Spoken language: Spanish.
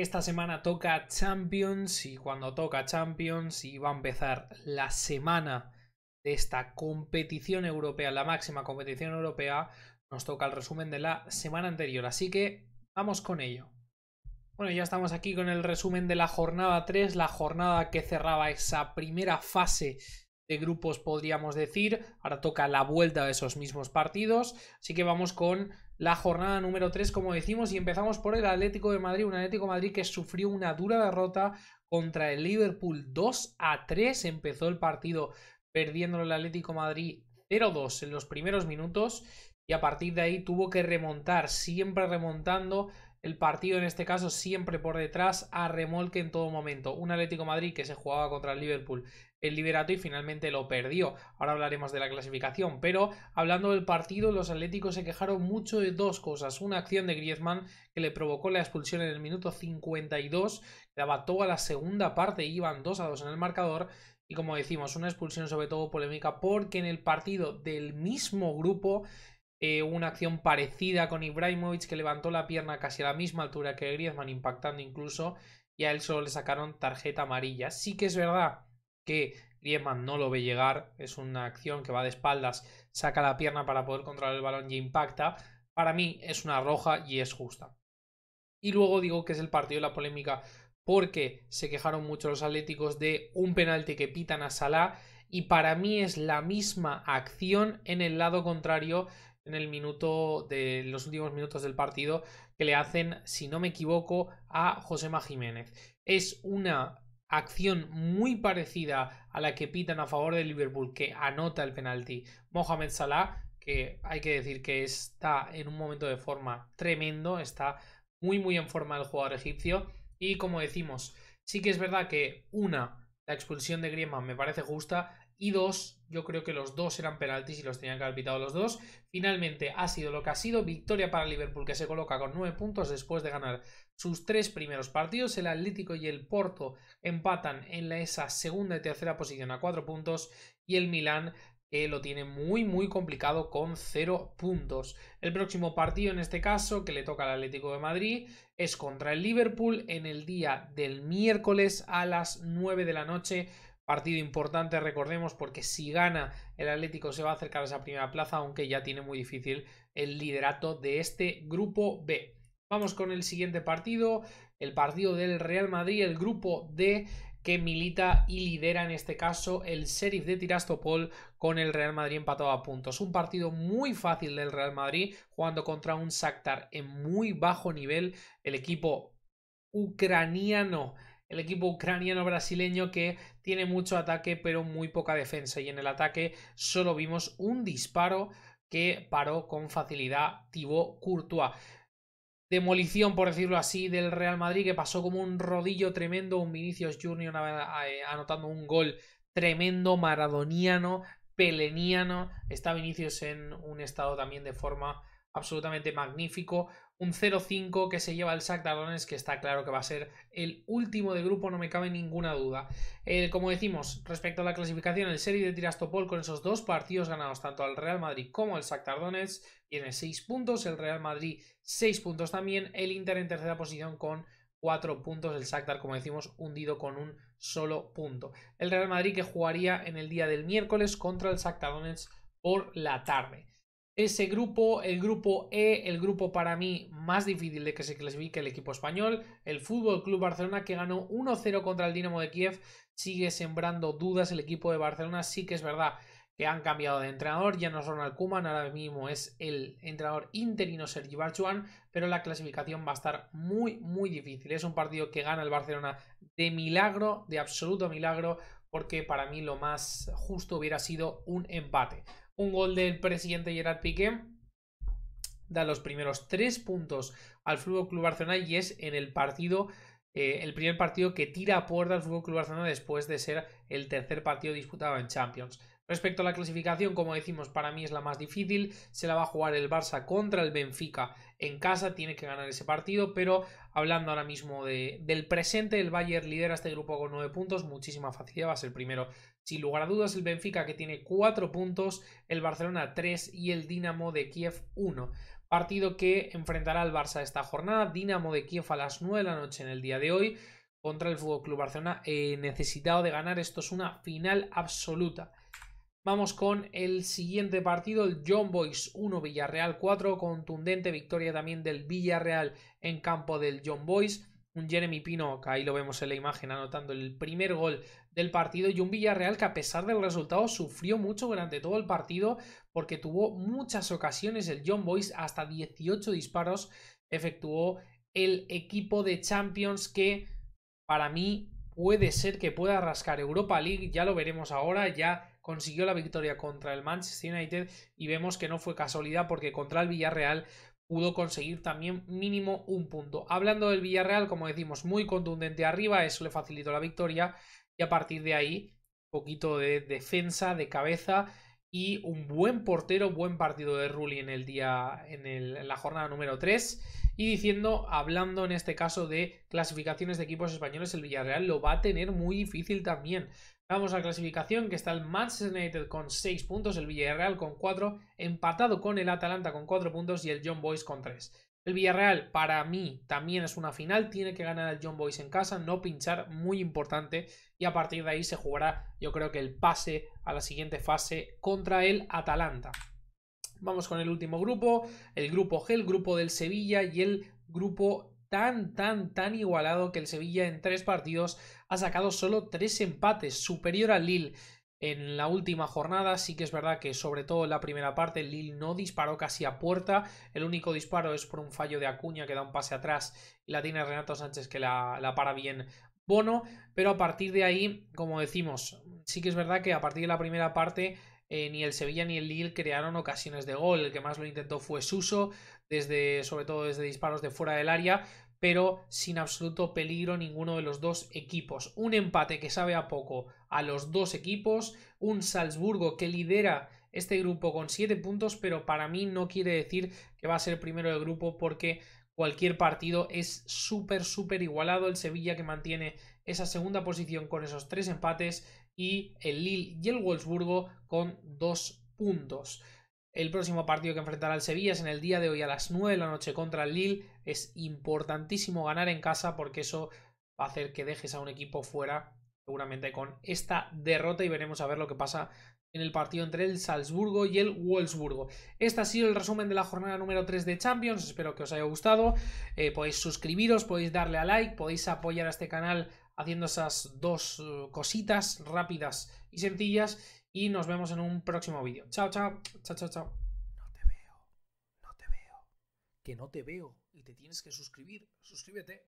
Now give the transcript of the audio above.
Esta semana toca Champions y cuando toca Champions y va a empezar la semana de esta competición europea, la máxima competición europea, nos toca el resumen de la semana anterior. Así que vamos con ello. Bueno, ya estamos aquí con el resumen de la jornada 3, la jornada que cerraba esa primera fase de grupos, podríamos decir. Ahora toca la vuelta de esos mismos partidos. Así que vamos con la jornada número 3, como decimos, y empezamos por el Atlético de Madrid, un Atlético Madrid que sufrió una dura derrota contra el Liverpool 2 a 3. Empezó el partido perdiendo el Atlético Madrid 0-2 en los primeros minutos y a partir de ahí tuvo que remontar, siempre remontando el partido en este caso siempre por detrás, a remolque en todo momento. Un Atlético Madrid que se jugaba contra el Liverpool el liberato y finalmente lo perdió. Ahora hablaremos de la clasificación, pero hablando del partido, los Atléticos se quejaron mucho de dos cosas. Una acción de Griezmann que le provocó la expulsión en el minuto 52, daba toda la segunda parte, iban 2 a 2 en el marcador. Y como decimos, una expulsión sobre todo polémica porque en el partido del mismo grupo eh, una acción parecida con Ibrahimovic que levantó la pierna casi a la misma altura que Griezmann, impactando incluso, y a él solo le sacaron tarjeta amarilla. Sí que es verdad que Griezmann no lo ve llegar, es una acción que va de espaldas, saca la pierna para poder controlar el balón y impacta. Para mí es una roja y es justa. Y luego digo que es el partido de la polémica porque se quejaron mucho los atléticos de un penalti que pitan a Salah y para mí es la misma acción en el lado contrario en el minuto de los últimos minutos del partido que le hacen, si no me equivoco, a Josema Jiménez. Es una acción muy parecida a la que pitan a favor de Liverpool, que anota el penalti Mohamed Salah, que hay que decir que está en un momento de forma tremendo, está muy muy en forma el jugador egipcio y como decimos, sí que es verdad que una, la expulsión de Griezmann me parece justa y dos, yo creo que los dos eran penaltis y los tenían que los dos. Finalmente ha sido lo que ha sido, victoria para Liverpool que se coloca con nueve puntos después de ganar sus tres primeros partidos. El Atlético y el Porto empatan en la, esa segunda y tercera posición a cuatro puntos y el Milán que lo tiene muy muy complicado con cero puntos. El próximo partido en este caso que le toca al Atlético de Madrid es contra el Liverpool en el día del miércoles a las 9 de la noche Partido importante, recordemos, porque si gana el Atlético se va a acercar a esa primera plaza, aunque ya tiene muy difícil el liderato de este grupo B. Vamos con el siguiente partido, el partido del Real Madrid, el grupo D que milita y lidera en este caso el Sheriff de Tirastopol con el Real Madrid empatado a puntos. Un partido muy fácil del Real Madrid jugando contra un Shakhtar en muy bajo nivel, el equipo ucraniano el equipo ucraniano-brasileño que tiene mucho ataque pero muy poca defensa y en el ataque solo vimos un disparo que paró con facilidad Thibaut Courtois. Demolición, por decirlo así, del Real Madrid que pasó como un rodillo tremendo, un Vinicius Junior anotando un gol tremendo, maradoniano, peleniano. Está Vinicius en un estado también de forma absolutamente magnífico un 0-5 que se lleva el Shakhtar que está claro que va a ser el último de grupo, no me cabe ninguna duda. como decimos, respecto a la clasificación, el serie de Tirastopol con esos dos partidos ganados tanto al Real Madrid como al Shakhtar Donetsk tiene 6 puntos, el Real Madrid 6 puntos también, el Inter en tercera posición con 4 puntos, el Shakhtar como decimos hundido con un solo punto. El Real Madrid que jugaría en el día del miércoles contra el Shakhtar Donetsk por la tarde. Ese grupo, el grupo E, el grupo para mí más difícil de que se clasifique el equipo español, el Fútbol Club Barcelona que ganó 1-0 contra el Dinamo de Kiev, sigue sembrando dudas. El equipo de Barcelona sí que es verdad que han cambiado de entrenador, ya no es Ronald Koeman, ahora mismo es el entrenador interino Sergi Barchuan, pero la clasificación va a estar muy, muy difícil. Es un partido que gana el Barcelona de milagro, de absoluto milagro, porque para mí lo más justo hubiera sido un empate un gol del presidente Gerard Piqué da los primeros tres puntos al Fútbol Club Barcelona y es en el partido eh, el primer partido que tira a puerta al Fútbol Club Barcelona después de ser el tercer partido disputado en Champions. Respecto a la clasificación, como decimos, para mí es la más difícil. Se la va a jugar el Barça contra el Benfica en casa, tiene que ganar ese partido, pero hablando ahora mismo del presente, el Bayern lidera este grupo con 9 puntos, muchísima facilidad, va a ser primero. Sin lugar a dudas, el Benfica que tiene 4 puntos, el Barcelona 3 y el Dinamo de Kiev 1. Partido que enfrentará al Barça esta jornada, Dinamo de Kiev a las 9 de la noche en el día de hoy contra el Fútbol Club Barcelona, eh, necesitado de ganar, esto es una final absoluta. Vamos con el siguiente partido, el John Boys 1 Villarreal 4, contundente victoria también del Villarreal en campo del John Boys. Un Jeremy Pino, que ahí lo vemos en la imagen, anotando el primer gol del partido y un Villarreal que a pesar del resultado sufrió mucho durante todo el partido porque tuvo muchas ocasiones el John Boys, hasta 18 disparos efectuó el equipo de Champions que para mí puede ser que pueda rascar Europa League, ya lo veremos ahora, ya consiguió la victoria contra el Manchester United y vemos que no fue casualidad porque contra el Villarreal pudo conseguir también mínimo un punto. Hablando del Villarreal, como decimos, muy contundente arriba, eso le facilitó la victoria y a partir de ahí, poquito de defensa, de cabeza y un buen portero, buen partido de Rulli en el día, en, la jornada número 3. Y diciendo, hablando en este caso de clasificaciones de equipos españoles, el Villarreal lo va a tener muy difícil también. Vamos a la clasificación, que está el Manchester United con 6 puntos, el Villarreal con 4, empatado con el Atalanta con 4 puntos y el John Boys con 3. El Villarreal, para mí, también es una final. Tiene que ganar al John Boys en casa, no pinchar, muy importante. Y a partir de ahí se jugará, yo creo que el pase a la siguiente fase contra el Atalanta. Vamos con el último grupo, el grupo G, el grupo del Sevilla y el grupo tan, tan, tan igualado que el Sevilla en tres partidos ha sacado solo tres empates, superior al Lille. En la última jornada sí que es verdad que sobre todo en la primera parte Lille no disparó casi a puerta. El único disparo es por un fallo de Acuña que da un pase atrás y la tiene Renato Sánchez que la, para bien Bono. Pero a partir de ahí, como decimos, sí que es verdad que a partir de la primera parte eh, ni el Sevilla ni el Lille crearon ocasiones de gol. El que más lo intentó fue Suso, desde, sobre todo desde disparos de fuera del área, pero sin absoluto peligro ninguno de los dos equipos. Un empate que sabe a poco a los dos equipos, un Salzburgo que lidera este grupo con 7 puntos, pero para mí no quiere decir que va a ser primero del grupo porque cualquier partido es súper, súper igualado. El Sevilla que mantiene esa segunda posición con esos tres empates y el Lille y el Wolfsburgo con dos puntos. El próximo partido que enfrentará el Sevilla es en el día de hoy a las 9 de la noche contra el Lille es importantísimo ganar en casa porque eso va a hacer que dejes a un equipo fuera seguramente con esta derrota y veremos a ver lo que pasa en el partido entre el Salzburgo y el Wolfsburgo. Este ha sido el resumen de la jornada número 3 de Champions, espero que os haya gustado, eh, podéis suscribiros, podéis darle a like, podéis apoyar a este canal haciendo esas dos eh, cositas rápidas y sencillas y nos vemos en un próximo vídeo. Chao, chao, chao, chao, chao. No te veo, no te veo, que no te veo y te tienes que suscribir. Suscríbete.